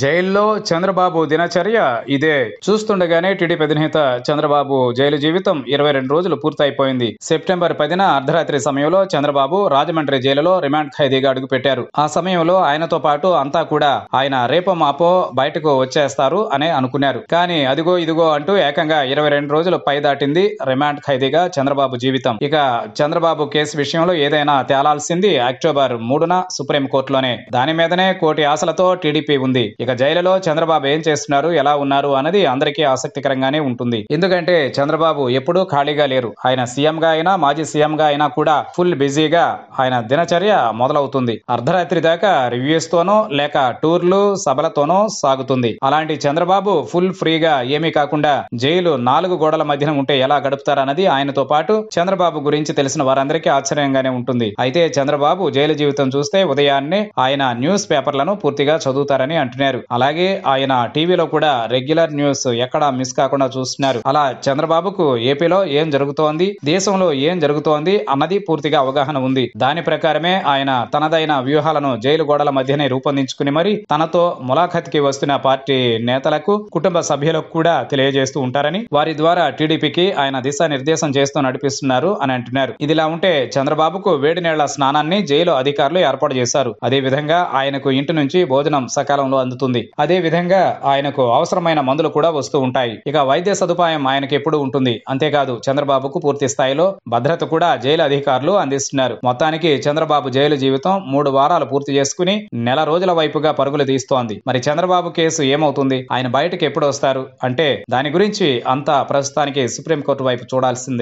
జైల్లో చంద్రబాబు దినచర్య ఇదే చూస్తుండగానే టీడీపీ అధినేత చంద్రబాబు జైలు జీవితం ఇరవై రెండు రోజులు పూర్తయిపోయింది సెప్టెంబర్ పదిన అర్ధరాత్రి సమయంలో చంద్రబాబు రాజమండ్రి జైలులో రిమాండ్ ఖైదీగా అడుగుపెట్టారు ఆ సమయంలో ఆయనతో పాటు అంతా కూడా ఆయన రేపో మాపో బయటకు వచ్చేస్తారు అని అనుకున్నారు కానీ అదిగో ఇదిగో అంటూ ఏకంగా ఇరవై రెండు రోజులు పై దాటింది రిమాండ్ ఖైదీగా చంద్రబాబు జీవితం ఇక చంద్రబాబు కేసు విషయంలో ఏదైనా తేలాల్సింది అక్టోబర్ మూడున సుప్రీంకోర్టులోనే దాని మీదనే కోటి ఆశలతో టీడీపీ ఉంది ఇక జైలులో చంద్రబాబు ఏం చేస్తున్నారు ఎలా ఉన్నారు అన్నది అందరికీ ఆసక్తికరంగానే ఉంటుంది ఎందుకంటే చంద్రబాబు ఎప్పుడూ ఖాళీగా లేరు ఆయన సీఎంగా అయినా మాజీ సీఎంగా అయినా కూడా ఫుల్ బిజీగా ఆయన దినచర్య మొదలవుతుంది అర్ధరాత్రి దాకా రివ్యూస్ తోనో లేక టూర్లు సభలతోనో సాగుతుంది అలాంటి చంద్రబాబు ఫుల్ ఫ్రీగా ఏమీ కాకుండా జైలు నాలుగు గోడల మధ్యన ఉంటే ఎలా గడుపుతారన్నది ఆయనతో పాటు చంద్రబాబు గురించి తెలిసిన వారందరికీ ఆశ్చర్యంగానే ఉంటుంది అయితే చంద్రబాబు జైలు జీవితం చూస్తే ఉదయాన్నే ఆయన న్యూస్ పేపర్లను పూర్తిగా చదువుతారని అంటున్నారు చూస్తున్నారు అలాగే ఆయన టీవీలో కూడా రెగ్యులర్ న్యూస్ ఎక్కడ మిస్ కాకుండా చూస్తున్నారు అలా చంద్రబాబుకు ఏపీలో ఏం జరుగుతోంది దేశంలో ఏం జరుగుతోంది అన్నది పూర్తిగా అవగాహన ఉంది దాని ప్రకారమే ఆయన తనదైన వ్యూహాలను జైలు గోడల మధ్యనే రూపొందించుకుని మరి తనతో ములాఖత్కి వస్తున్న పార్టీ నేతలకు కుటుంబ సభ్యులకు కూడా తెలియజేస్తూ ఉంటారని వారి ద్వారా టీడీపీకి ఆయన దిశానిర్దేశం చేస్తూ నడిపిస్తున్నారు అని అంటున్నారు ఇదిలా ఉంటే చంద్రబాబుకు వేడి నీళ్ల స్నానాన్ని జైలు అధికారులు ఏర్పాటు చేశారు అదేవిధంగా ఆయనకు ఇంటి నుంచి భోజనం సకాలంలో అందుతుంది అదే విధంగా ఆయనకు అవసరమైన మందులు కూడా వస్తూ ఉంటాయి ఇక వైద్య సదుపాయం ఆయనకి ఎప్పుడు ఉంటుంది అంతేకాదు చంద్రబాబుకు పూర్తి స్థాయిలో భద్రత కూడా జైలు అధికారులు అందిస్తున్నారు మొత్తానికి చంద్రబాబు జైలు జీవితం మూడు వారాలు పూర్తి చేసుకుని నెల రోజుల వైపుగా పరుగులు తీస్తోంది మరి చంద్రబాబు కేసు ఏమవుతుంది ఆయన బయటకు ఎప్పుడు వస్తారు అంటే దాని గురించి అంతా ప్రస్తుతానికి సుప్రీంకోర్టు వైపు చూడాల్సిందే